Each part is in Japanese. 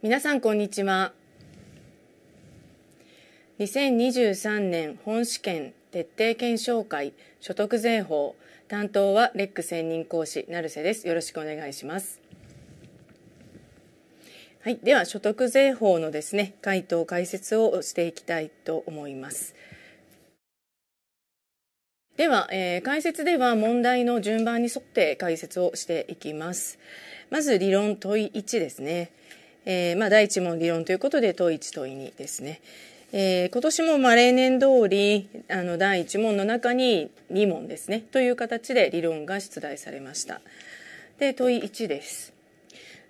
皆さんこんにちは2023年本試験徹底検証会所得税法担当はレック専任講師成瀬ですよろしくお願いしますはい、では所得税法のですね回答解説をしていきたいと思いますでは、えー、解説では問題の順番に沿って解説をしていきますまず理論問い1ですねえー、まあ、第一問議論ということで、問一問二ですね。えー、今年もまあ例年通りあの第一問の中に2問ですねという形で理論が出題されましたで問一です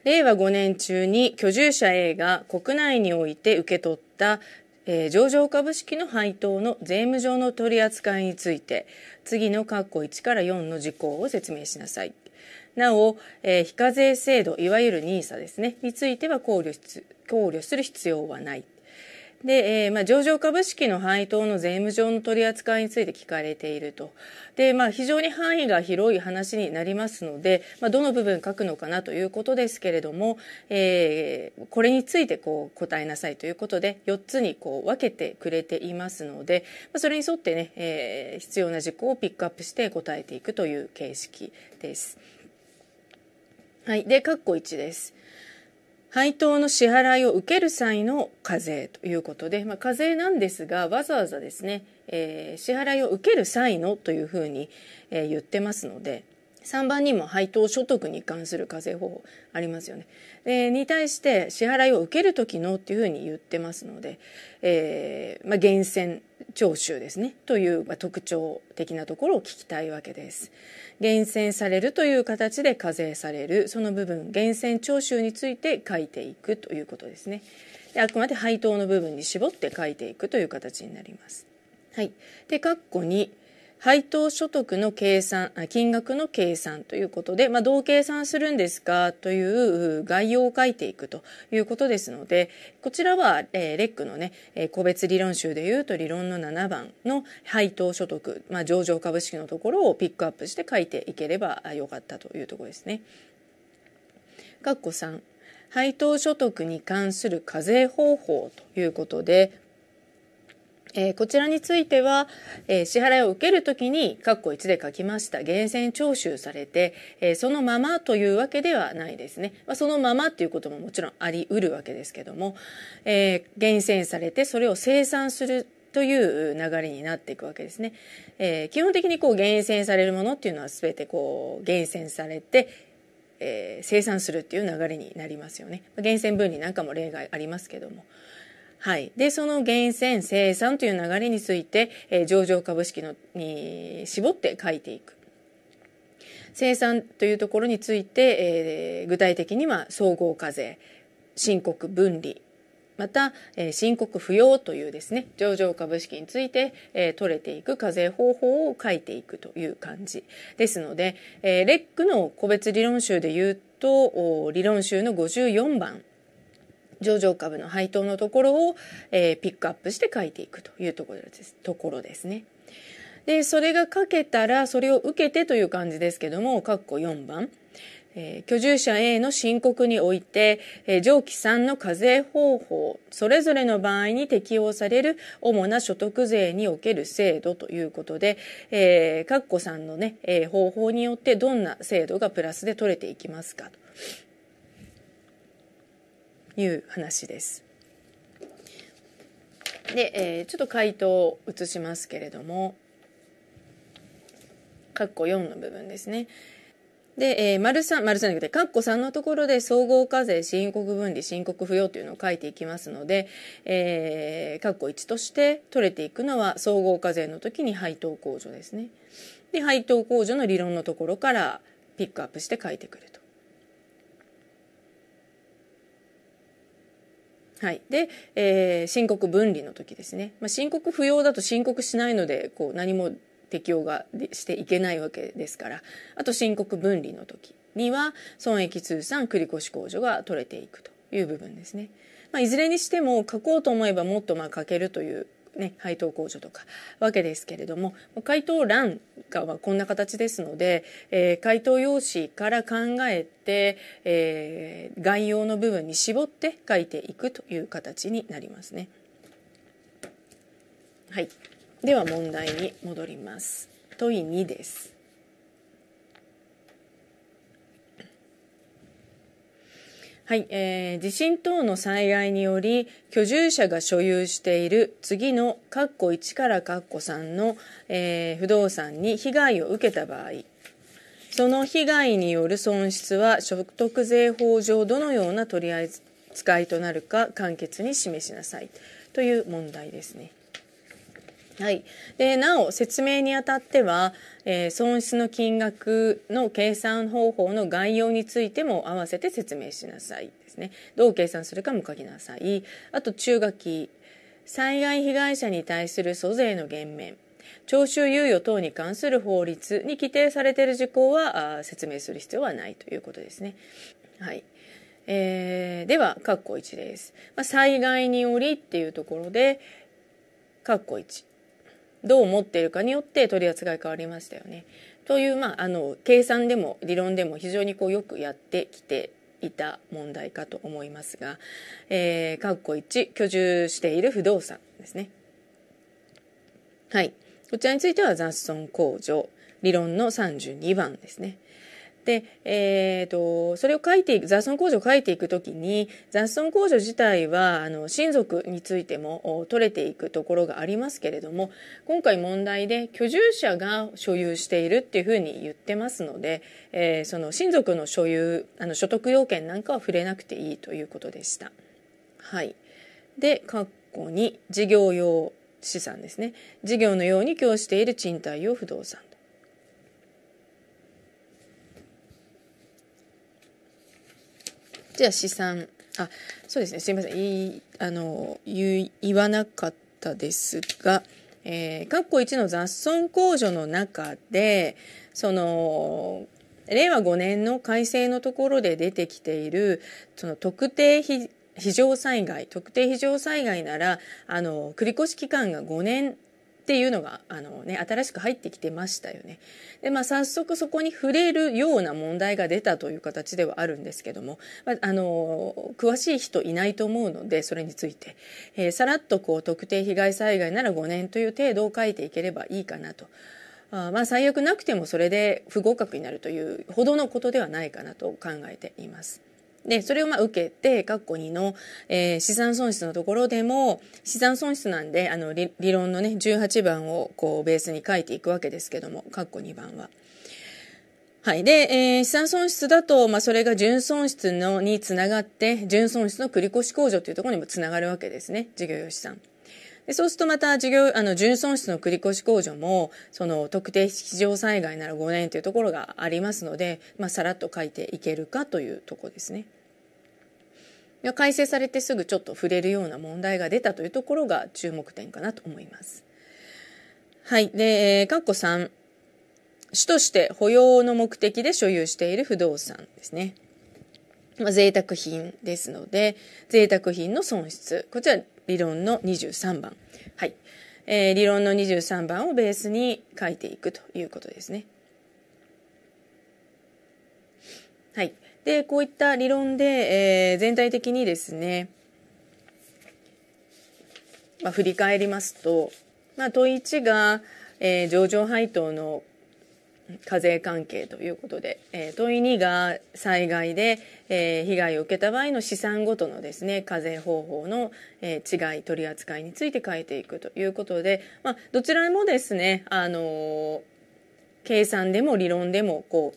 令和5年中に居住者 A が国内において受け取った、えー、上場株式の配当の税務上の取り扱いについて次の括弧1から4の事項を説明しなさいなお、えー、非課税制度、いわゆる NISA ですね、については考慮考慮する必要はない。で、えー、まあ、上場株式の配当の税務上の取り扱いについて聞かれていると。で、まあ、非常に範囲が広い話になりますので、まあ、どの部分書くのかなということですけれども、えー、これについてこう答えなさいということで、4つにこう分けてくれていますので、まあ、それに沿ってね、えー、必要な事項をピックアップして答えていくという形式です。はい。で、括弧1です。配当の支払いを受ける際の課税ということで、まあ、課税なんですが、わざわざですね、えー、支払いを受ける際のというふうに、えー、言ってますので、3番にも配当所得に関する課税方法ありますよね。えー、に対して支払いを受ける時のっていうふうに言ってますので、えーまあ、源泉徴収ですねという、まあ、特徴的なところを聞きたいわけです。厳選されるという形で課税されるその部分厳選徴収について書いていくということですね。であくまで配当の部分に絞って書いていくという形になります。はい、で括弧2配当所得の計算、金額の計算ということで、まあ、どう計算するんですかという概要を書いていくということですので、こちらは、えー、レックのね、えー、個別理論集でいうと理論の7番の配当所得、まあ、上場株式のところをピックアップして書いていければよかったというところですね。括弧3。配当所得に関する課税方法ということで、えー、こちらについては、えー、支払いを受けるときに、括弧1で書きました、源泉徴収されて、えー、そのままというわけではないですね。まあ、そのままということももちろんあり得るわけですけども、えー、厳選されて、それを生産するという流れになっていくわけですね。えー、基本的にこう厳選されるものっていうのは全てこう厳選されて、えー、生産するっていう流れになりますよね。厳選分離なんかも例外ありますけども。はい。で、その源泉生産という流れについて、えー、上場株式のに絞って書いていく。生産というところについて、えー、具体的には総合課税、申告分離、また、えー、申告不要というですね、上場株式について、えー、取れていく課税方法を書いていくという感じですので、えー、レックの個別理論集で言うと、理論集の54番上場株の配当のところを、えー、ピックアップして書いていくというところですところですね。で、それが書けたら、それを受けてという感じですけども、括弧4番。えー、居住者 A の申告において、えー、上記3の課税方法、それぞれの場合に適用される主な所得税における制度ということで、えー、括弧3のね、えー、方法によってどんな制度がプラスで取れていきますかと。いう話です。で、えー、ちょっと回答を移しますけれども、括弧4の部分ですね。で、えー、丸3、丸3じゃなくて、括弧3のところで総合課税、申告分離、申告不要というのを書いていきますので、えー、括弧1として取れていくのは総合課税の時に配当控除ですね。で、配当控除の理論のところからピックアップして書いてくると。はい。で、えー、申告分離の時ですね。まあ、申告不要だと申告しないので、こう、何も適用がしていけないわけですから、あと申告分離の時には、損益通算繰越控除が取れていくという部分ですね。まあ、いずれにしても書こうと思えばもっとまあ書けるというね、配当控除とかわけですけれども回答欄がこんな形ですので、えー、回答用紙から考えて、えー、概要の部分に絞って書いていくという形になりますね。はい、では問題に戻ります。問い2です。はい、えー、地震等の災害により居住者が所有している次の括弧1から括弧3の、えー、不動産に被害を受けた場合その被害による損失は所得税法上どのような取り扱いとなるか簡潔に示しなさいという問題ですね。はい、でなお説明にあたっては、えー、損失の金額の計算方法の概要についても合わせて説明しなさいですねどう計算するかも書きなさいあと中学期災害被害者に対する租税の減免徴収猶予等に関する法律に規定されている事項は説明する必要はないということですね。はいえー、では、括弧1です。まあ、災害によりっていうところで、括弧1。どう思っているかによって取り扱い変わりましたよね。という、まあ、あの計算でも理論でも非常にこうよくやってきていた問題かと思いますが、えー、括弧1居住している不動産ですね。はい、こちらについては雑損控除理論の32番ですね。で、えっ、ー、と、それを書いていく、雑損控除を書いていくときに、雑損控除自体は、あの、親族についても取れていくところがありますけれども、今回問題で居住者が所有しているっていうふうに言ってますので、えー、その親族の所有、あの、所得要件なんかは触れなくていいということでした。はい。で、括弧に事業用資産ですね。事業のように供している賃貸用不動産。じゃあ資産あそうですねすいませんいあの言言わなかったですがえー、括弧1の雑損控除の中でその令和5年の改正のところで出てきているその特定非常災害特定非常災害ならあの繰越期間が5年っていうのが、あのね、新しく入ってきてましたよね。で、まあ、早速そこに触れるような問題が出たという形ではあるんですけども、まあ、あの、詳しい人いないと思うので、それについて、えー、さらっとこう、特定被害災害なら5年という程度を書いていければいいかなと。あまあ、最悪なくてもそれで不合格になるというほどのことではないかなと考えています。で、それをまあ受けて、括弧2の、えー、資産損失のところでも、資産損失なんで、あの、理論のね、18番をこうベースに書いていくわけですけども、括弧2番は。はい。で、えー、資産損失だと、まあ、それが純損失のにつながって、純損失の繰越控除というところにもつながるわけですね。事業用資産。でそうするとまた事業、あの、純損失の繰越控除も、その、特定非常災害なら5年というところがありますので、まあ、さらっと書いていけるかというところですね。改正されてすぐちょっと触れるような問題が出たというところが注目点かなと思います。はい。で、かっこ3。主として保養の目的で所有している不動産ですね。まあ、贅沢品ですので、贅沢品の損失。こちら、理論の23番。はい。えー、理論の23番をベースに書いていくということですね。はい。で、こういった理論で、えー、全体的にですね、まあ、振り返りますと、まあ、問い1が、えー、上場配当の課税関係ということで、えー、問い2が災害で、えー、被害を受けた場合の資産ごとのですね課税方法の、えー、違い取り扱いについて変えていくということで、まあ、どちらもですね、あの計算でも理論でもこ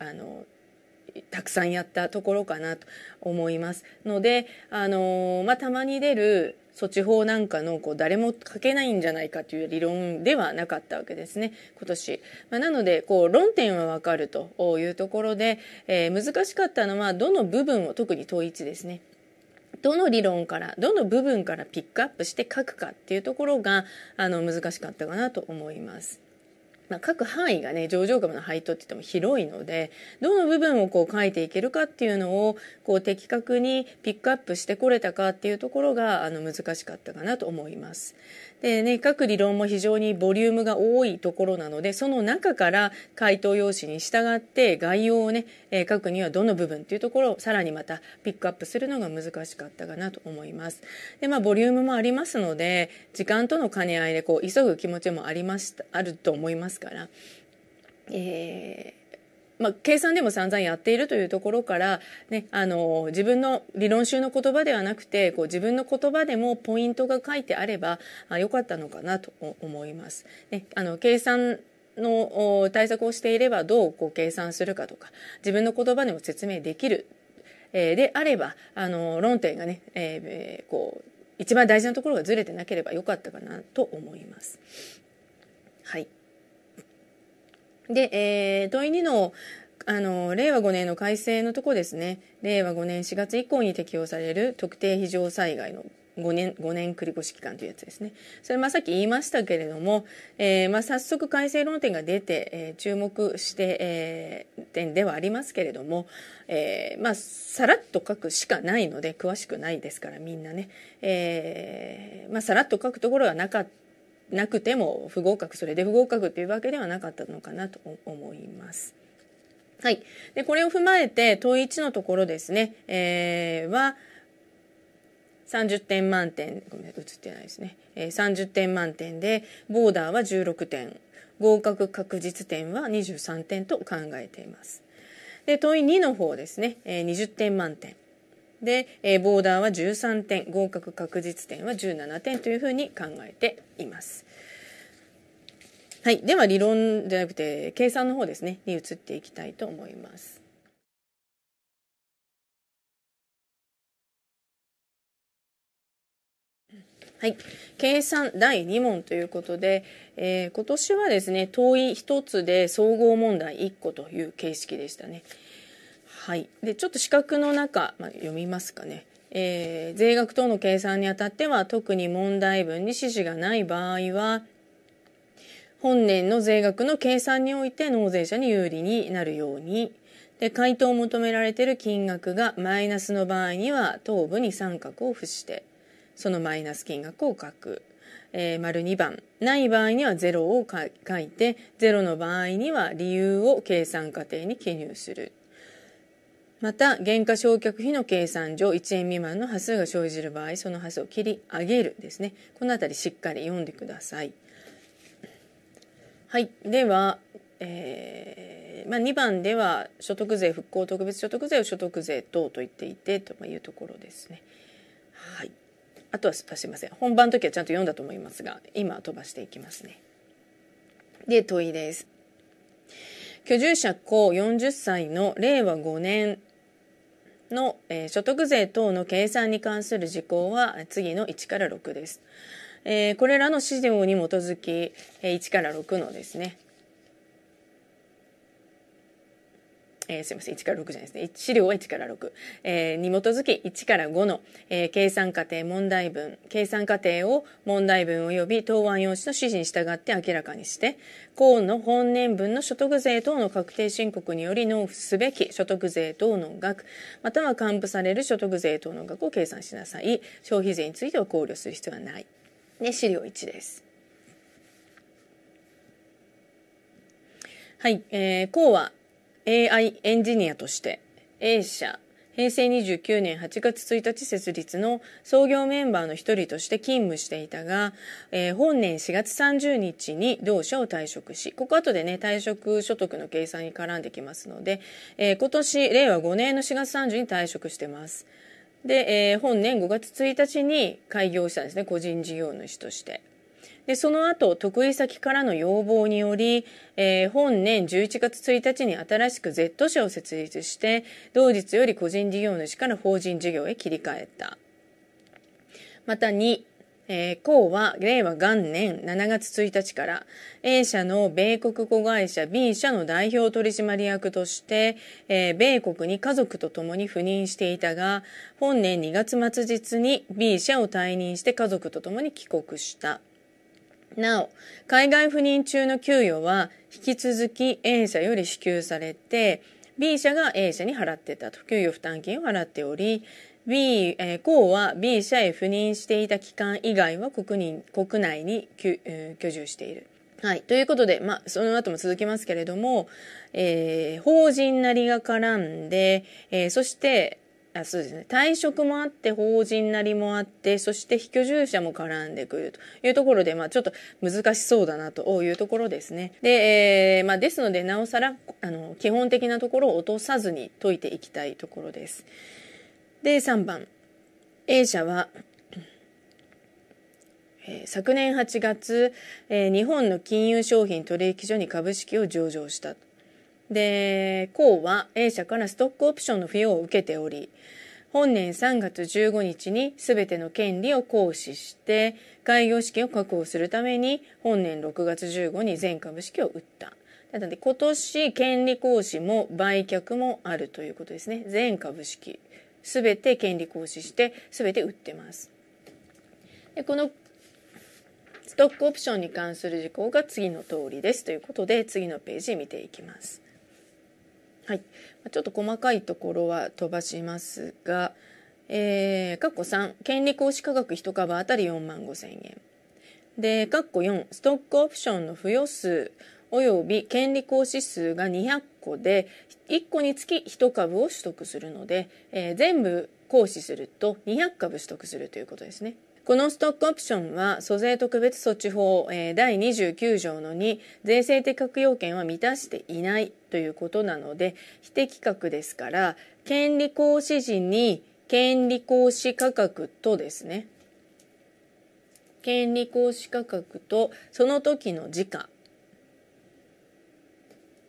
う、あのたくさんやったところかなと思いますので、あのまあ、たまに出る措置法なんかのこう誰も書けないんじゃないかという理論ではなかったわけですね今年、まあ、なのでこう論点はわかるというところで、えー、難しかったのはどの部分を特に統一ですねどの理論からどの部分からピックアップして書くかっていうところがあの難しかったかなと思います。まあ、書く範囲がね上場株の配当って言っても広いのでどの部分をこう書いていけるかっていうのをこう的確にピックアップしてこれたかっていうところがあの難しかったかなと思います。でね、各理論も非常にボリュームが多いところなので、その中から回答用紙に従って概要をね、えー、書くにはどの部分っていうところをさらにまたピックアップするのが難しかったかなと思います。で、まあ、ボリュームもありますので、時間との兼ね合いでこう、急ぐ気持ちもありました、あると思いますから、えーまあ、計算でも散々やっているというところから、ね、あの自分の理論集の言葉ではなくてこう自分の言葉でもポイントが書いてあれば良かったのかなと思います。ね、あの計算の対策をしていればどうこう計算するかとか自分の言葉でも説明できる、えー、であればあの論点がね、えー、こう一番大事なところがずれてなければよかったかなと思います。はいで、えー、問い2の、あの、令和5年の改正のとこですね、令和5年4月以降に適用される特定非常災害の5年 ,5 年繰越期間というやつですね。それ、まあ、さっき言いましたけれども、えーまあ、早速改正論点が出て、えー、注目して、えー、点ではありますけれども、えーまあ、さらっと書くしかないので詳しくないですからみんなね、えーまあ、さらっと書くところはなかっなくても不合格それで不合格っていうわけではなかったのかなと思います。はい。で、これを踏まえて、問1のところですね、えー、は、30点満点、ごめん、映ってないですね。えー、30点満点で、ボーダーは16点、合格確実点は23点と考えています。で、問い2の方ですね、えー、20点満点。で、えー、ボーダーは13点合格確実点は17点というふうに考えています。はい、では理論じゃなくて計算の方ですねに移っていきたいと思います。はい、計算第2問ということで、えー、今年はですね問い1つで総合問題1個という形式でしたね。はい、でちょっと資格の中、まあ、読みますかね、えー、税額等の計算にあたっては特に問題文に指示がない場合は本年の税額の計算において納税者に有利になるようにで回答を求められている金額がマイナスの場合には頭部に三角を付してそのマイナス金額を書く。えー、丸2番ない場合には0を書いて0の場合には理由を計算過程に記入するまた、減価償却費の計算上、1円未満の波数が生じる場合、その波数を切り上げるですね。このあたりしっかり読んでください。はい。では、えー、まあ、2番では、所得税、復興特別所得税を所得税等と言っていて、というところですね。はい。あとは、すいません。本番の時はちゃんと読んだと思いますが、今飛ばしていきますね。で、問いです。居住者公40歳の令和5年の、所得税等の計算に関する事項は次の1から6です。えこれらの資料に基づき、え1から6のですね、えー、すいません、1から6じゃないですね。資料は1から6、えー、に基づき1から5の、えー、計算過程問題文、計算過程を問題文及び答案用紙の指示に従って明らかにして、公の本年分の所得税等の確定申告により納付すべき所得税等の額、または還付される所得税等の額を計算しなさい。消費税については考慮する必要はない。で、資料1です。はい、えー、項は AI エンジニアとして A 社平成29年8月1日設立の創業メンバーの一人として勤務していたが、えー、本年4月30日に同社を退職し、ここ後でね、退職所得の計算に絡んできますので、えー、今年、令和5年の4月30日に退職してます。で、えー、本年5月1日に開業したんですね、個人事業主として。でその後、得意先からの要望により、えー、本年11月1日に新しく Z 社を設立して、同日より個人事業主から法人事業へ切り替えた。また2、えー、項は令和元年7月1日から A 社の米国子会社 B 社の代表取締役として、えー、米国に家族と共に赴任していたが本年2月末日に B 社を退任して家族と共に帰国した。なお、海外赴任中の給与は引き続き A 社より支給されて、B 社が A 社に払ってたと、給与負担金を払っており、B、えー、公は B 社へ赴任していた期間以外は国に国内に、えー、居住している。はい。ということで、まあ、その後も続きますけれども、えー、法人なりが絡んで、えー、そして、あそうですね、退職もあって法人なりもあってそして非居住者も絡んでくるというところで、まあ、ちょっと難しそうだなというところですね。で,、えーまあ、ですのでなおさらあの基本的なところを落とさずに解いていきたいところです。で3番 A 社は昨年8月、日本の金融商品取引所に株式を上場した。で、こうは A 社からストックオプションの付与を受けており、本年3月15日に全ての権利を行使して、開業資金を確保するために、本年6月15に全株式を売った。なので、今年、権利行使も売却もあるということですね。全株式、全て権利行使して、全て売ってます。で、このストックオプションに関する事項が次の通りですということで次のページ見ていきます。はい、ちょっと細かいところは飛ばしますが、えー、括弧3権利行使価格1株当たり4万5千円で括弧4ストックオプションの付与数および権利行使数が200個で1個につき1株を取得するので、えー、全部行使すると200株取得するということですね。このストックオプションは、租税特別措置法、第29条の2、税制適格要件は満たしていないということなので、非適格ですから、権利行使時に、権利行使価格とですね、権利行使価格と、その時の時価、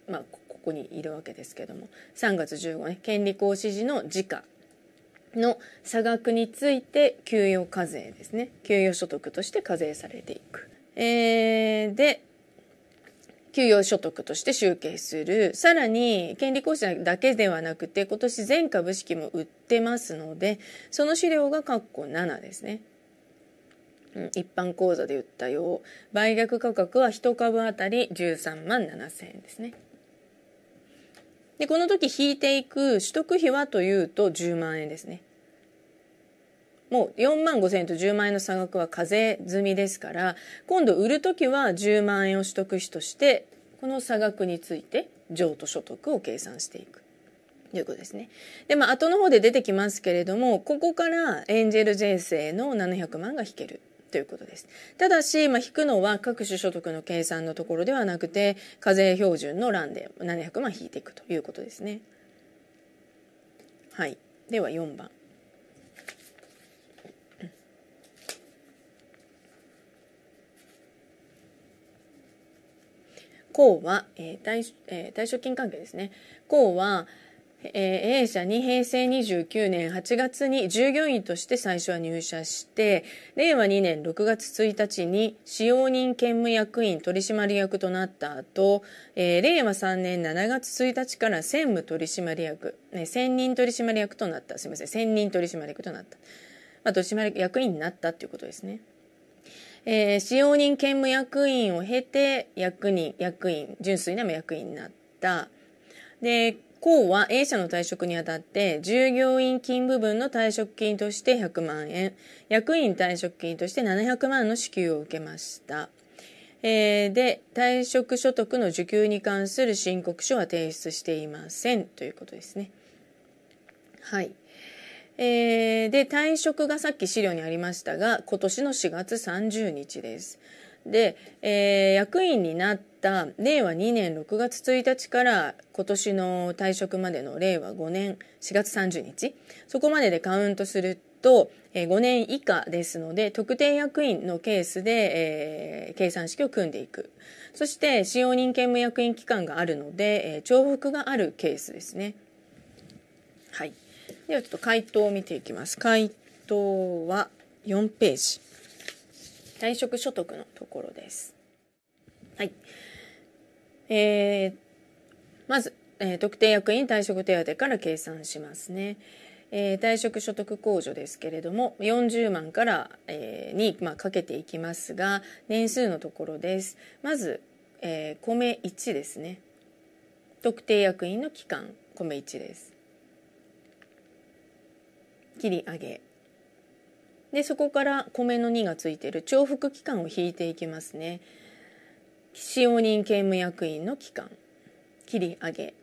まあ、ここにいるわけですけども、3月15日、権利行使時の時価の差額について給与課税ですね。給与所得として課税されていく。えー、で、給与所得として集計する。さらに、権利行使だけではなくて、今年全株式も売ってますので、その資料が括弧7ですね。うん、一般口座で売ったよう。売却価格は1株当たり13万7000円ですね。で、この時引いていく取得費はというと10万円ですね。もう4万5千円と10万円の差額は課税済みですから、今度売る時は10万円を取得費として、この差額について譲渡所得を計算していく。ということですね。で、まあ、後の方で出てきますけれども、ここからエンジェル税制の700万が引けるということです。ただし、まあ、引くのは各種所得の計算のところではなくて、課税標準の欄で700万引いていくということですね。はい。では4番。公は、えー対えー、対象金関係ですね。項は、え A 社に平成29年8月に従業員として最初は入社して令和2年6月1日に使用人兼務役員取締役となった後、え令和3年7月1日から専務取締役、ね、専任取締役となったすみません専任取締役となった、まあ、取締役員になったということですね。えー、使用人兼務役員を経て役人役員純粋な役員になった。で公は A 社の退職にあたって、従業員金部分の退職金として100万円、役員退職金として700万の支給を受けました。えー、で、退職所得の受給に関する申告書は提出していませんということですね。はい。えー、で、退職がさっき資料にありましたが、今年の4月30日です。で、えー、役員になってった令和2年6月1日から今年の退職までの令和5年4月30日そこまででカウントすると5年以下ですので特定役員のケースで、え計算式を組んでいくそして使用人兼務役員期間があるので、え重複があるケースですねはいではちょっと回答を見ていきます回答は4ページ退職所得のところですはいえー、まず、えー、特定役員退職手当から計算しますね。えー、退職所得控除ですけれども40万から、えー、に、まあ、かけていきますが年数のところですまず、えー、米1ですね特定役員の期間米1です切り上げでそこから米の2がついている重複期間を引いていきますね使用人刑務役員の期間切り上げ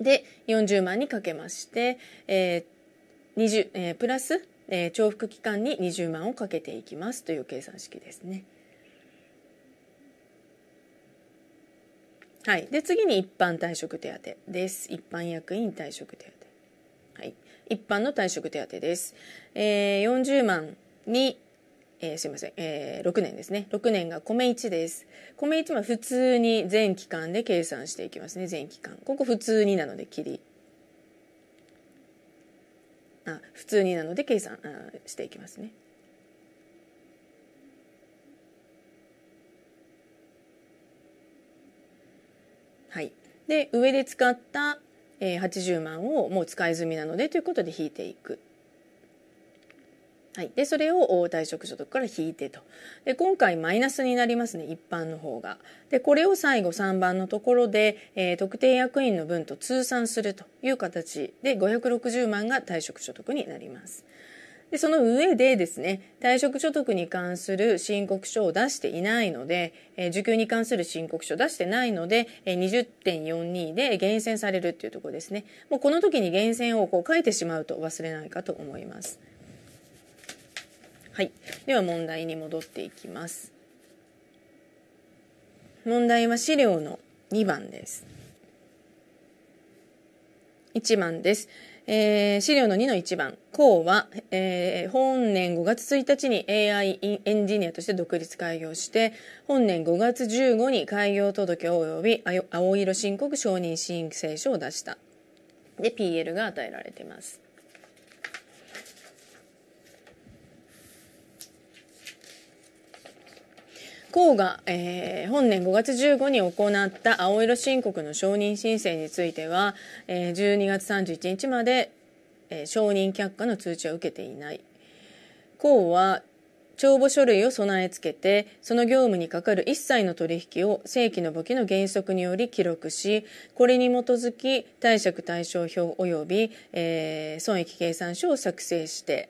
で40万にかけまして、えー二十、えー、プラス、えー、重複期間に二十万をかけていきますという計算式ですね。はい、で次に一般退職手当です。一般役員退職手当。はい、一般の退職手当です。えー、40万にえー、すいません、えー、6年ですね。6年が米1です。米1は普通に全期間で計算していきますね、全期間。ここ普通になので切り。あ、普通になので計算していきますね。はい。で、上で使った、えー、80万をもう使い済みなのでということで引いていく。はい、でそれを退職所得から引いてとで今回マイナスになりますね一般の方がでこれを最後3番のところで、えー、特定役員の分と通算するという形で560万が退職所得になります。でその上でですね退職所得に関する申告書を出していないので、えー、受給に関する申告書を出してないので、えー、20.42で厳選されるっていうところですねもうこの時に厳選をこう書いてしまうと忘れないかと思います。はい。では問題に戻っていきます。問題は資料の2番です。1番です。えー、資料の2の1番。コは、えー、本年5月1日に AI エンジニアとして独立開業して、本年5月15に開業届及び青色申告承認申請書を出した。で、PL が与えられています。公が、えー、本年5月15に行った青色申告の承認申請については、えー、12月31日まで、えー、承認却下の通知は受けていない。公は帳簿書類を備え付けて、その業務にかかる一切の取引を正規の簿記の原則により記録し、これに基づき貸借対照表及び、えー、損益計算書を作成して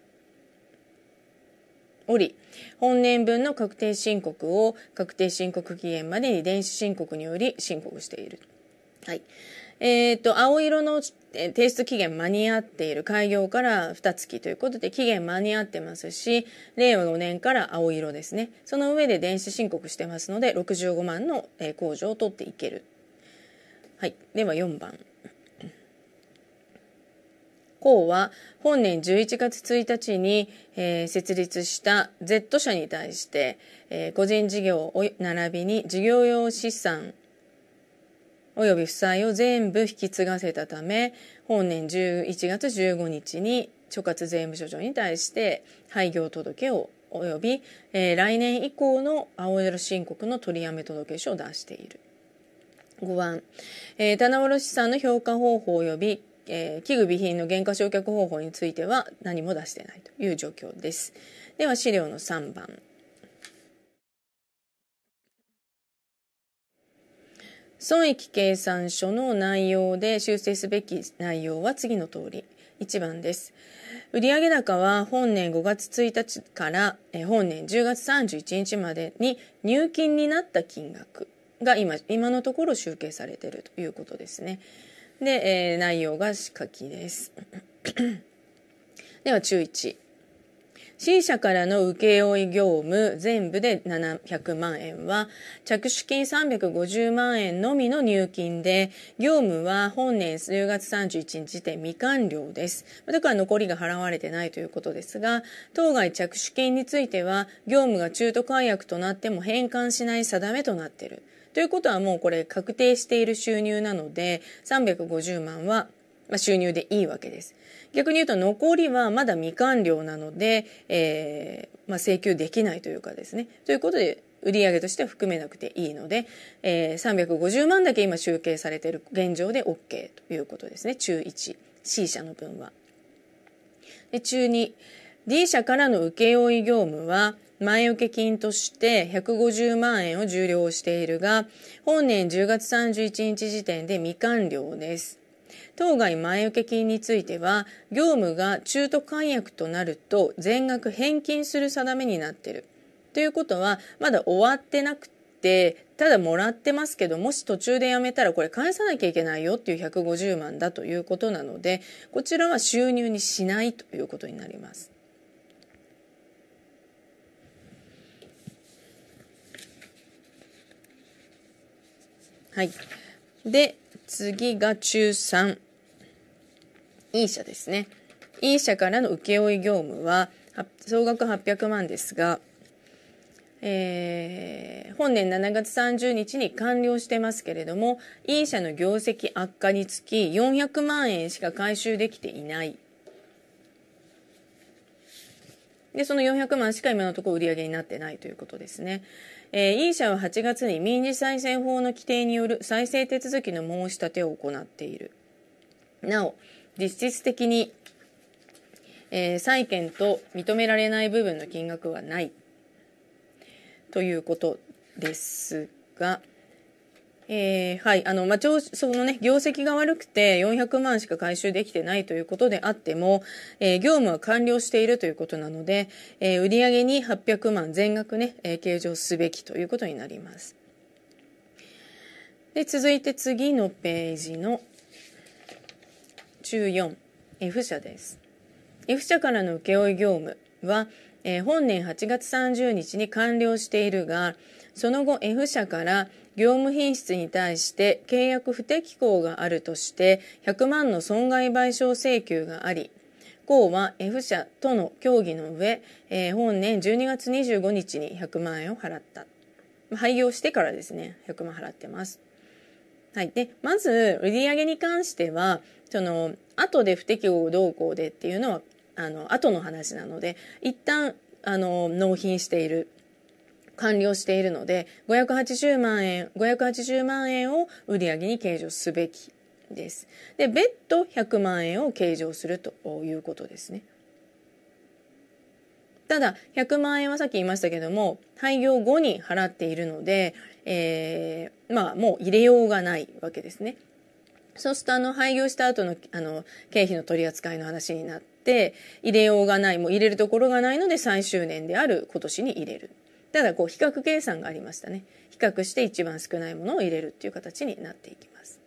おり、本年分の確定申告を確定申告期限までに電子申告により申告している。はい。えっ、ー、と、青色の提出期限間に合っている開業から2月ということで期限間に合ってますし、令和5年から青色ですね。その上で電子申告してますので、65万の控除を取っていける。はい。では4番。校は本年11月1日に、えー、設立した Z 社に対して、えー、個人事業並びに事業用資産及び負債を全部引き継がせたため本年11月15日に所轄税務署長に対して廃業届を及び、えー、来年以降の青色申告の取りやめ届書を出している。5番、えー、棚卸資産の評価方法及びえー、器具備品の減価償却方法については何も出してないという状況です。では資料の3番。損益計算書の内容で修正すべき内容は次の通り。1番です。売上高は本年5月1日から本年10月31日までに入金になった金額が今今のところ集計されているということですね。で、えー、内容が仕掛きです。では、中意1。C 社からの請負業務全部で700万円は着手金350万円のみの入金で業務は本年10月31日時点未完了です。だから残りが払われてないということですが当該着手金については業務が中途解約となっても返還しない定めとなっている。ということはもうこれ確定している収入なので、350万は、まあ、収入でいいわけです。逆に言うと残りはまだ未完了なので、えー、まあ、請求できないというかですね。ということで、売上としては含めなくていいので、えー、350万だけ今集計されている現状で OK ということですね。中 1C 社の分は。で中 2D 社からの請負業務は、前受金として150万円を受領しているが、本年10月31日時点で未完了です。当該前受金については、業務が中途解約となると全額返金する定めになっている。ということは、まだ終わってなくて、ただもらってますけど、もし途中でやめたらこれ返さなきゃいけないよっていう150万だということなので、こちらは収入にしないということになります。はい。で、次が中3。E 社ですね。E 社からの請負業務は、総額800万ですが、えー、本年7月30日に完了してますけれども E 社の業績悪化につき400万円しか回収できていないでその400万しか今のところ売り上げになってないということですねえー、E 社は8月に民事再生法の規定による再生手続きの申し立てを行っている。なお、実質的に、えー、債権と認められない部分の金額はないということですが、えー、はい。あの、まあ、そのね、業績が悪くて400万しか回収できてないということであっても、えー、業務は完了しているということなので、えー、売上に800万全額ね、えー、計上すべきということになります。で、続いて次のページの14、F 社です。F 社からの請負業務は、えー、本年8月30日に完了しているが、その後 F 社から業務品質に対して契約不適合があるとして100万の損害賠償請求があり公は F 社との協議の上、えー、本年12月25日に100万円を払った廃業してからですね100万払ってます。はい、でまず売上に関してはその後で不適合動向でっていうのはあの後の話なので一旦あの納品している完了しているので、580万円、580万円を売上に計上すべきです。で、別途100万円を計上するということですね。ただ、100万円はさっき言いましたけども、廃業後に払っているので、えー、まあ、もう入れようがないわけですね。そうすると、あの、廃業した後の、あの、経費の取り扱いの話になって、入れようがない、もう入れるところがないので、最終年である今年に入れる。ただこう比較計算がありましたね比較して一番少ないものを入れるっていう形になっていきます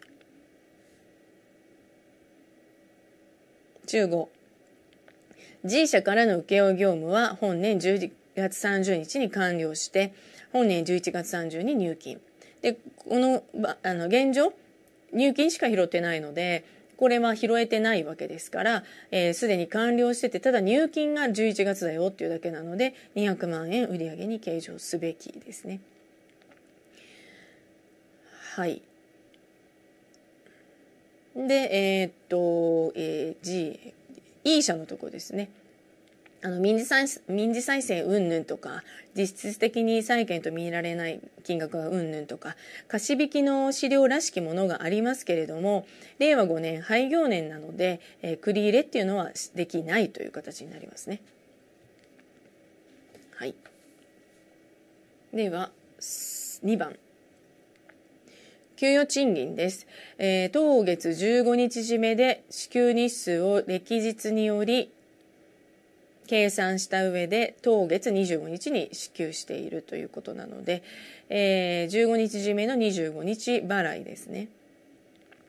15 G 社からの請負業務は本年10月30日に完了して本年11月30日に入金でこのあの現状入金しか拾ってないのでこれは拾えてないわけですから、えー、すでに完了してて、ただ入金が11月だよっていうだけなので、200万円売上に計上すべきですね。はい。で、えー、っと、えー、G、E 社のとこですね。あの民事再民事再生云々とか実質的に債権と見られない金額が云々とか貸引の資料らしきものがありますけれども令和5年廃業年なので、えー、繰り入れっていうのはできないという形になりますね。はい、では2番。給与賃金です、えー、当月15日締めで支給日数を歴日により計算した上で当月25日に支給しているということなので、えー、15日締めの25日払いですね。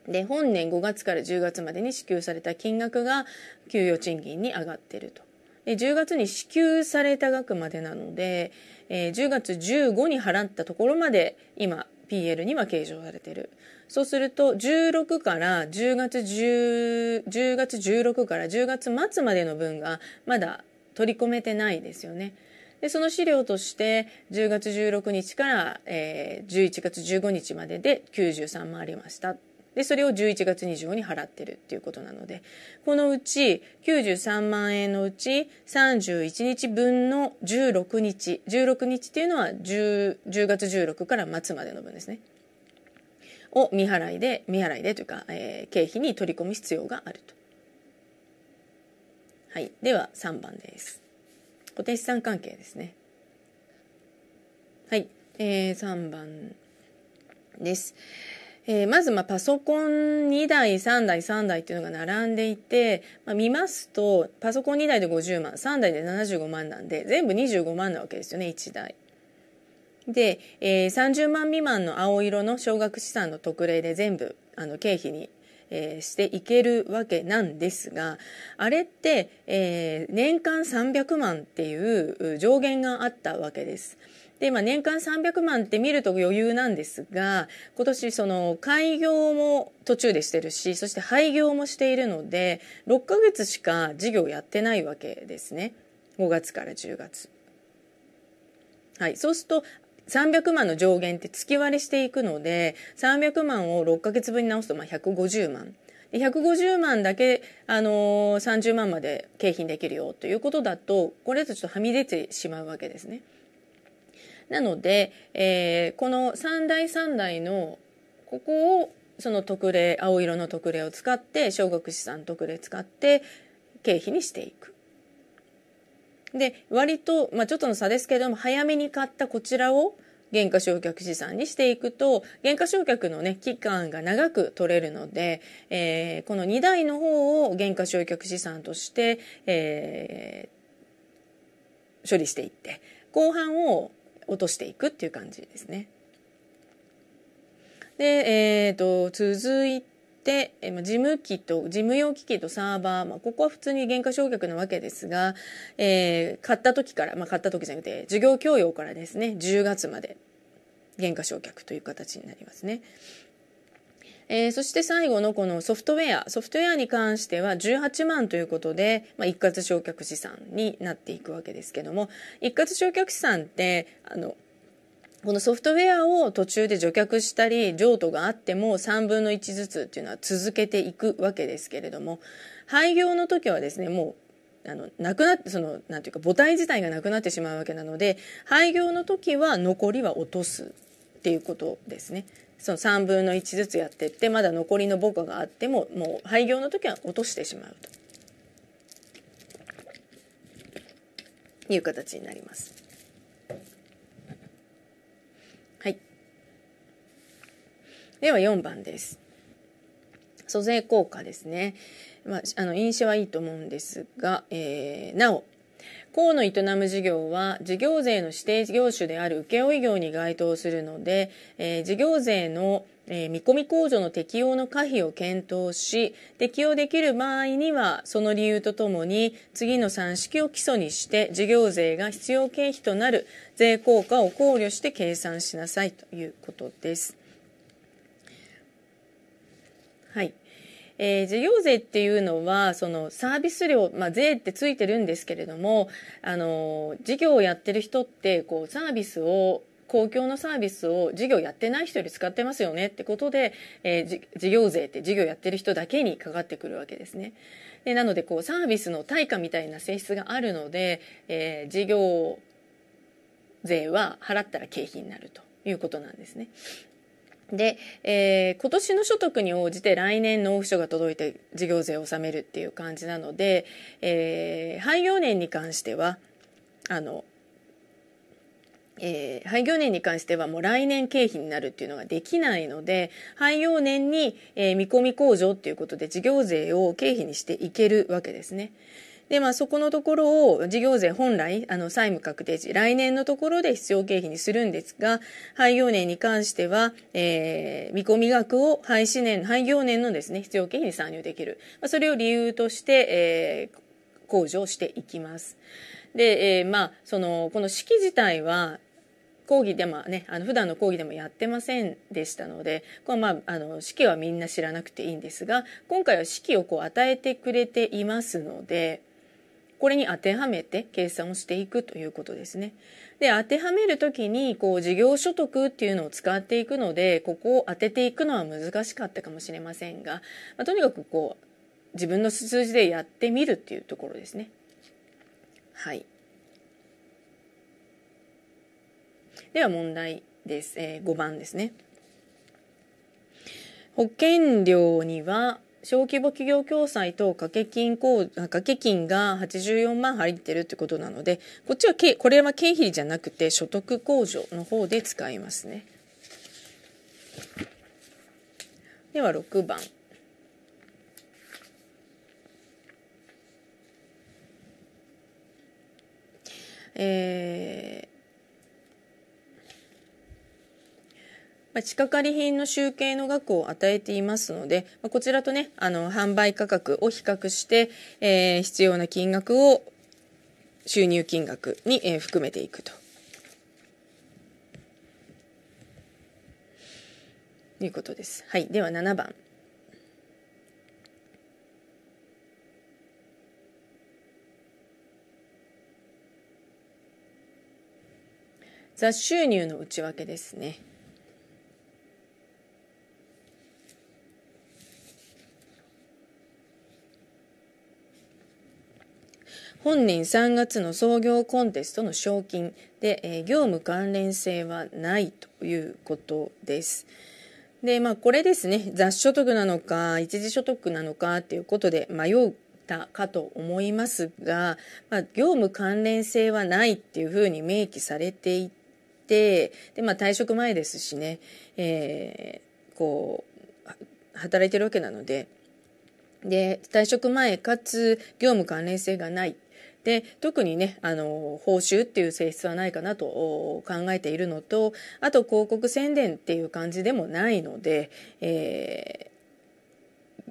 で本年5月から10月までに支給された金額が給与賃金に上がっていると。で10月に支給された額までなので、えー、10月15に払ったところまで今 PL には計上されている。そうすると16から10月 10, 10月16から10月末までの分がまだ取り込めてないですよね。でその資料として10月16日から、えー、11月15日までで93万ありました。でそれを11月25に払ってるっていうことなのでこのうち93万円のうち31日分の16日16日っていうのは 10, 10月16から末までの分ですねを未払いで未払いでというか、えー、経費に取り込む必要があると。はい、では3番です。固定資産関係ですね。はい、えー、3番です。えー、まず、まあ、パソコン2台、3台、3台っていうのが並んでいて、まあ、見ますと、パソコン2台で50万、3台で75万なんで、全部25万なわけですよね、1台。で、えー、30万未満の青色の少額資産の特例で全部、あの、経費にえー、していけるわけなんですが、あれって、えー、年間300万っていう上限があったわけです。で、まあ、年間300万って見ると余裕なんですが、今年その開業も途中でしてるし、そして廃業もしているので、6ヶ月しか事業やってないわけですね。5月から10月。はい。そうすると、300万の上限って月割りしていくので、300万を6ヶ月分に直すと、まあ、150万。で150万だけ、あのー、30万まで景品できるよということだと、これだとちょっとはみ出てしまうわけですね。なので、えー、この3代3台の、ここを、その特例、青色の特例を使って、小額資産特例使って、経費にしていく。で、割と、まあ、ちょっとの差ですけれども、早めに買ったこちらを、減価償却資産にしていくと、減価償却のね、期間が長く取れるので、えー、この2台の方を減価償却資産として、えー、処理していって、後半を落としていくっていう感じですね。で、えっ、ー、と、続いて、て、え事務機と、事務用機器とサーバー、まあ、ここは普通に原価償却なわけですが、えー、買った時から、まあ、買った時じゃなくて、授業供与からですね、10月まで、原価償却という形になりますね。えー、そして最後のこのソフトウェア、ソフトウェアに関しては18万ということで、まあ、一括償却資産になっていくわけですけども、一括償却資産って、あの、このソフトウェアを途中で除却したり譲渡があっても3分の1ずつっていうのは続けていくわけですけれども廃業の時はですねもうあのなくなってそのなんていうか母体自体がなくなってしまうわけなので廃業の時は残りは落とすっていうことですね。その3分の1ずつやってってまだ残りの母価があってももう廃業の時は落としてしまうという形になります。では4番です。租税効果ですね。まあ、あの、印象はいいと思うんですが、えー、なお、公の営む事業は事業税の指定業種である請負業に該当するので、えー、事業税の、えー、見込み控除の適用の可否を検討し適用できる場合にはその理由とともに次の算式を基礎にして事業税が必要経費となる税効果を考慮して計算しなさいということです。えー、事業税っていうのは、そのサービス料、まあ税ってついてるんですけれども、あの、事業をやってる人って、こう、サービスを、公共のサービスを事業やってない人より使ってますよねってことで、えー、事業税って事業やってる人だけにかかってくるわけですね。でなので、こう、サービスの対価みたいな性質があるので、えー、事業税は払ったら景品になるということなんですね。で、えー、今年の所得に応じて来年納付書が届いて事業税を納めるっていう感じなので、えー、廃業年に関しては、あの、えー、廃業年に関してはもう来年経費になるっていうのができないので、廃業年に、えー、見込み控除っていうことで事業税を経費にしていけるわけですね。で、まあ、そこのところを事業税本来、あの、債務確定時、来年のところで必要経費にするんですが、廃業年に関しては、えー、見込み額を廃止年、廃業年のですね、必要経費に算入できる。まあ、それを理由として、えー、控除していきます。で、えー、まあ、その、この式自体は、講義でもね、あの普段の講義でもやってませんでしたので、これまあ、あの、式はみんな知らなくていいんですが、今回は式をこう与えてくれていますので、これに当てはめて計算をしていくということですね。で、当てはめるときに、こう、事業所得っていうのを使っていくので、ここを当てていくのは難しかったかもしれませんが、まあ、とにかくこう、自分の数字でやってみるっていうところですね。はい。では問題です。えー、5番ですね。保険料には小規模企業共済と掛け金掛け金が84万入ってるってことなのでこっちはこれは経費じゃなくて所得控除の方で使いますね。では6番。えーまあ、地下借品の集計の額を与えていますので、まあ、こちらとね、あの、販売価格を比較して、えー、必要な金額を収入金額に、えー、含めていくと。いうことです。はい。では7番。雑収入の内訳ですね。本年3月の創業コンテストの賞金で、えー、業務関連性はないということです。で、まあこれですね、雑所得なのか、一時所得なのかっていうことで迷うたかと思いますが、まあ、業務関連性はないっていうふうに明記されていて、で、まあ退職前ですしね、えー、こう、働いてるわけなので、で、退職前かつ業務関連性がないで、特にね、あの、報酬っていう性質はないかなと考えているのと、あと広告宣伝っていう感じでもないので、えー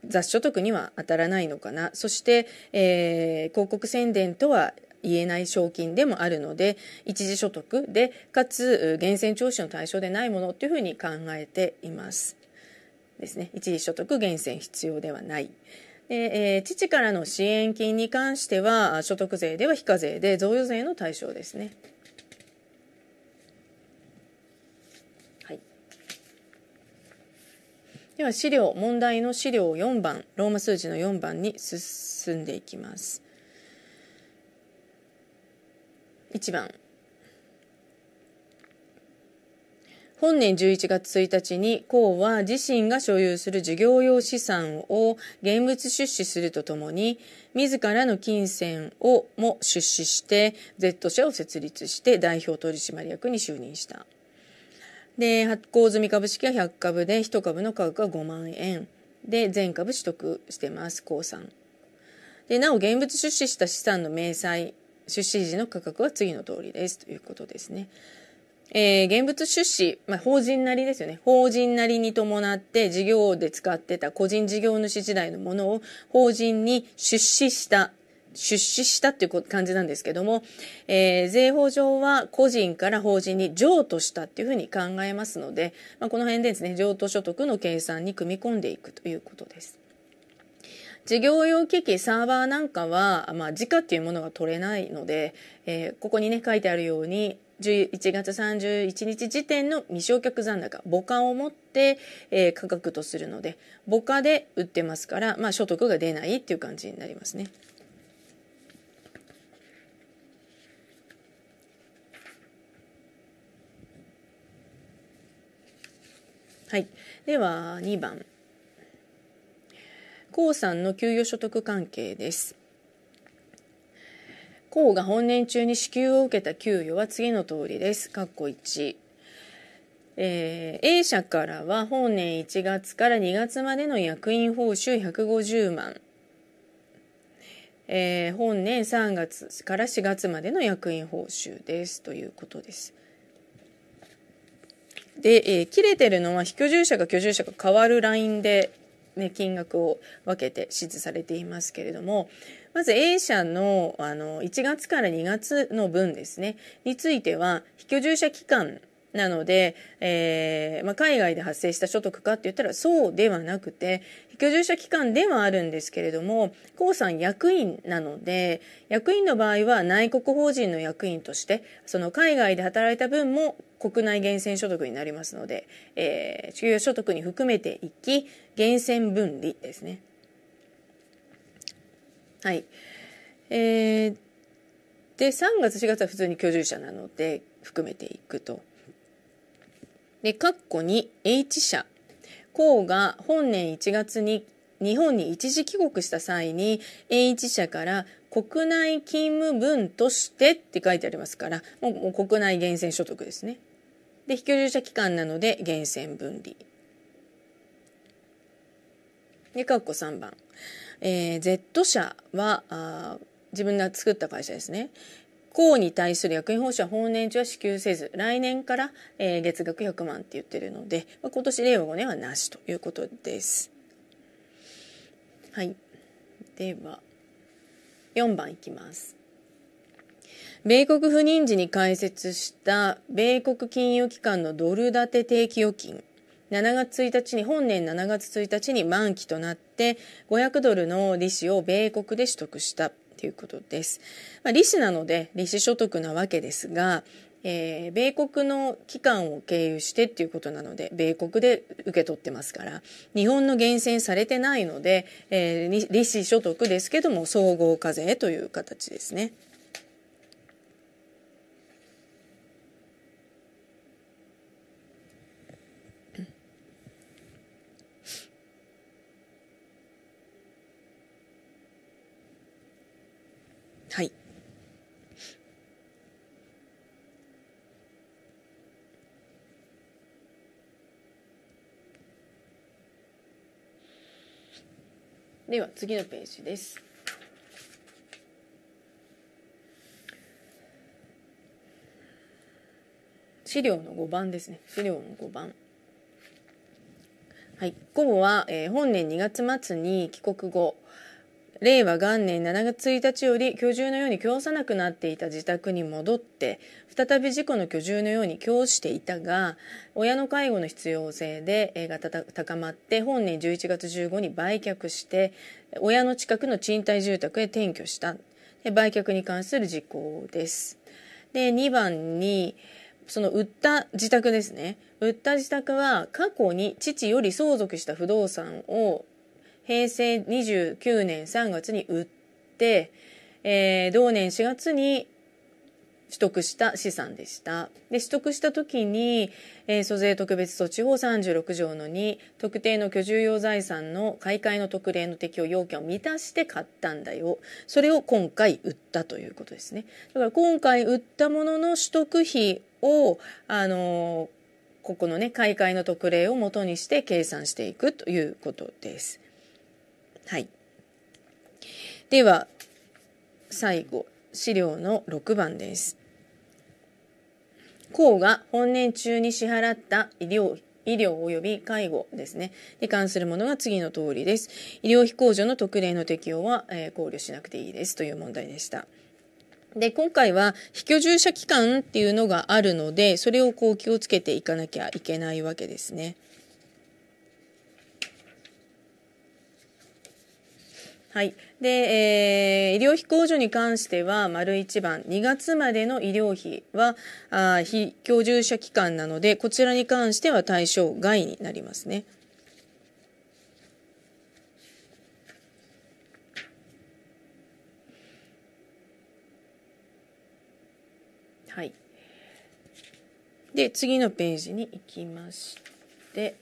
雑所得には当たらないのかな。そして、えー、広告宣伝とは言えない賞金でもあるので、一時所得で、かつ、源泉徴収の対象でないものっていうふうに考えています。ですね。一時所得、源泉必要ではない。えー、父からの支援金に関しては所得税では非課税で贈与税の対象ですね。はい、では資料問題の資料4番ローマ数字の4番に進んでいきます。1番本年11月1日に、公は自身が所有する事業用資産を現物出資するとともに、自らの金銭をも出資して、Z 社を設立して代表取締役に就任した。で、発行済み株式は100株で、1株の価格は5万円。で、全株取得してます、公さん。で、なお、現物出資した資産の明細、出資時の価格は次の通りです。ということですね。えー、現物出資、まあ、法人なりですよね。法人なりに伴って事業で使ってた個人事業主時代のものを法人に出資した出資したっていう感じなんですけども、えー、税法上は個人から法人に譲渡したっていうふうに考えますので、まあ、この辺でですね、譲渡所得の計算に組み込んでいくということです。事業用機器、サーバーなんかは、まあ、時価っていうものが取れないので、えー、ここにね、書いてあるように、11月31日時点の未償却残高母価を持って、えー、価格とするので母価で売ってますから、まあ、所得が出ないっていう感じになりますね。はい、では2番。高さんの給与所得関係です。公が本年中に支給を受けた給与は次の通りです。括弧1。えー、A 社からは本年1月から2月までの役員報酬150万。えー、本年3月から4月までの役員報酬ですということです。で、えー、切れてるのは非居住者が居住者が変わるラインで、ね、金額を分けて指示されていますけれども、まず A 社のあの1月から2月の分ですね、については、非居住者期間なので、えーまあ、海外で発生した所得かって言ったらそうではなくて、非居住者期間ではあるんですけれども、江さん役員なので、役員の場合は内国法人の役員として、その海外で働いた分も国内源泉所得になりますので、えー、給与所得に含めていき、源泉分離ですね。はい。えー、で、3月、4月は普通に居住者なので、含めていくと。で、括弧に H 社。公が本年1月に日本に一時帰国した際に H 社から国内勤務分としてって書いてありますから、もう国内源泉所得ですね。で、非居住者期間なので源泉分離。で、括弧3番。えー、Z 社はあ自分が作った会社ですね公に対する役員報酬は本年中は支給せず来年から、えー、月額100万って言ってるので、まあ、今年令和5年はなしということです。はい、では4番いきます。米国不妊時に開設した米国金融機関のドル建て定期預金7月1日に、本年7月1日に満期となって、500ドルの利子を米国で取得したということです。まあ、利子なので、利子所得なわけですが、えー、米国の機関を経由してっていうことなので、米国で受け取ってますから、日本の厳選されてないので、えー、利子所得ですけども、総合課税という形ですね。では次のページです。資料の5番ですね。資料の5番。はい、午後は、えー、本年2月末に帰国後、令和元年7月1日より居住のように供さなくなっていた自宅に戻って再び事故の居住のように供していたが親の介護の必要性でが高まって本年11月15に売却して親の近くの賃貸住宅へ転居した売却に関する事項です。で2番にその売った自宅ですね売った自宅は過去に父より相続した不動産を平成29年3月に売って、えー、同年4月に取得した資産でした。で、取得した時に、えー、租税特別措置法36条の2、特定の居住用財産の買い替えの特例の適用要件を満たして買ったんだよ。それを今回売ったということですね。だから今回売ったものの取得費を、あのー、ここのね、買い替えの特例を元にして計算していくということです。はい。では、最後、資料の6番です。公が本年中に支払った医療医療及び介護ですね。に関するものが次の通りです。医療費控除の特例の適用は、えー、考慮しなくていいですという問題でした。で、今回は、非居住者期間っていうのがあるので、それをこう気をつけていかなきゃいけないわけですね。はい。で、えー、医療費控除に関しては、丸1番、2月までの医療費は、あ非居住者期間なので、こちらに関しては対象外になりますね。はい。で、次のページに行きまして、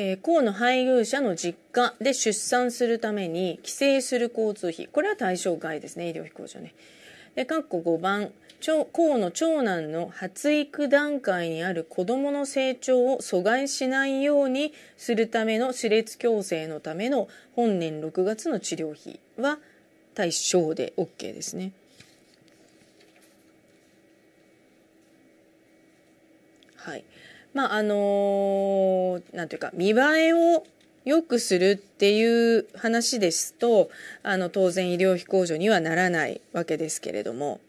えー、公の配偶者の実家で出産するために帰省する交通費これは対象外ですね医療費控除ね。で括弧5番公の長男の発育段階にある子どもの成長を阻害しないようにするための歯列矯正のための本年6月の治療費は対象で OK ですね。はい、まああのー、なんていうか見栄えを良くするっていう話ですとあの当然医療費控除にはならないわけですけれども。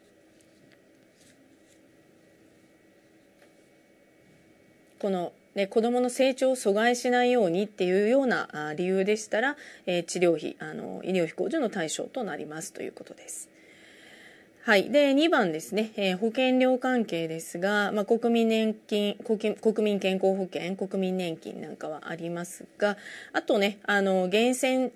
このね、子どもの成長を阻害しないようにっていうような理由でしたら、えー、治療費あの医療費控除の対象となりますということです。はい。で、2番ですね。えー、保険料関係ですが、まあ、国民年金国、国民健康保険、国民年金なんかはありますが、あとね、あの、源泉、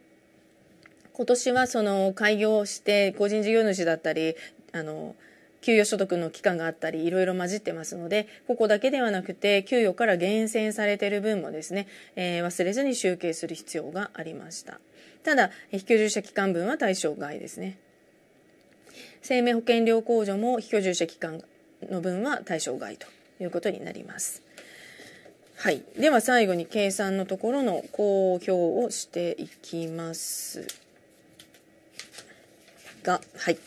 今年はその、開業して、個人事業主だったり、あの、給与所得の期間があったりいろいろ混じってますのでここだけではなくて給与から厳選されている分もですね、えー、忘れずに集計する必要がありましたただ非居住者期間分は対象外ですね生命保険料控除も非居住者期間の分は対象外ということになります。はい、では最後に計算のところの公表をしていきますが、はい。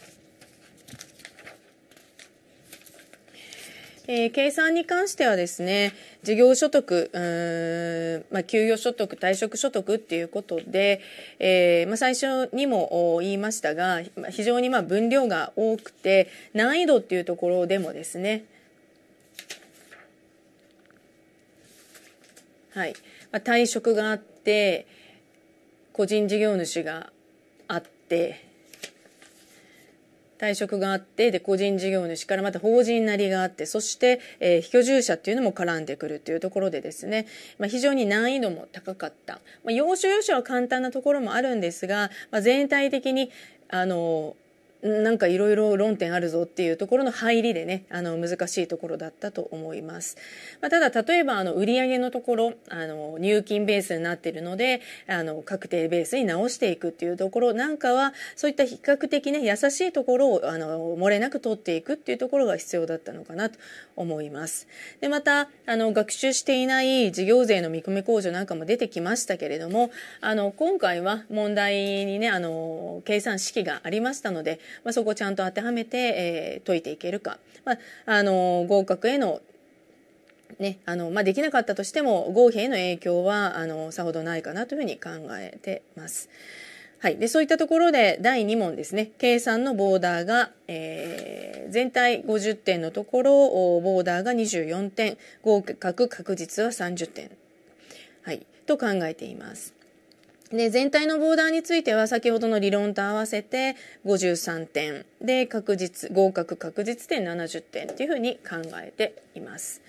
えー、計算に関してはですね、事業所得、うんまあ、給与所得、退職所得っていうことで、えーまあ、最初にも言いましたが、非常にまあ分量が多くて、難易度っていうところでもですね、はいまあ、退職があって、個人事業主があって、退職があって、で、個人事業主からまた法人なりがあって、そして、えー、非居住者っていうのも絡んでくるっていうところでですね、まあ、非常に難易度も高かった。まあ、要所要所は簡単なところもあるんですが、まあ、全体的に、あのーなんかいろいろ論点あるぞっていうところの入りでね、あの、難しいところだったと思います。まあ、ただ、例えば、あの、売上のところ、あの、入金ベースになっているので、あの、確定ベースに直していくっていうところなんかは、そういった比較的ね、優しいところを、あの、漏れなく取っていくっていうところが必要だったのかなと思います。で、また、あの、学習していない事業税の見込み控除なんかも出てきましたけれども、あの、今回は問題にね、あの、計算式がありましたので、まあ、そこをちゃんと当てはめて、えー、解いていけるか、まあ、あの合格へのね、あの、まあ、できなかったとしても、合否への影響は、あの、さほどないかなというふうに考えてます。はい。で、そういったところで、第2問ですね。計算のボーダーが、えー、全体50点のところ、ボーダーが24点、合格確実は30点。はい。と考えています。で、全体のボーダーについては先ほどの理論と合わせて53点で確実、合格確実点70点というふうに考えています。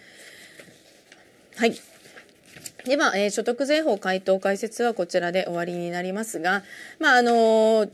はい。では、えー、所得税法回答解説はこちらで終わりになりますが、まあ、あのー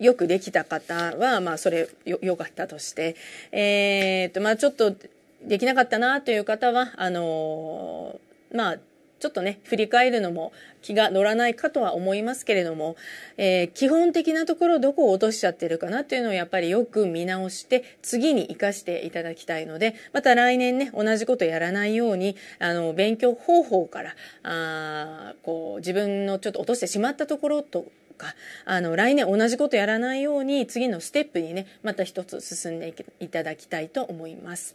よくできた方は、まあ、それよ、よかったとして、えー、っと、まあ、ちょっとできなかったなという方は、あのー、まあ、ちょっとね、振り返るのも気が乗らないかとは思いますけれども、えー、基本的なところどこを落としちゃってるかなっていうのをやっぱりよく見直して、次に活かしていただきたいので、また来年ね、同じことやらないように、あの、勉強方法から、あこう、自分のちょっと落としてしまったところと、か、あの、来年同じことやらないように、次のステップにね、また一つ進んでいただきたいと思います。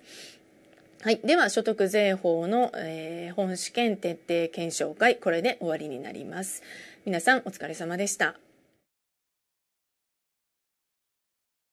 はい。では、所得税法の、えー、本試験徹底検証会、これで終わりになります。皆さん、お疲れ様でした。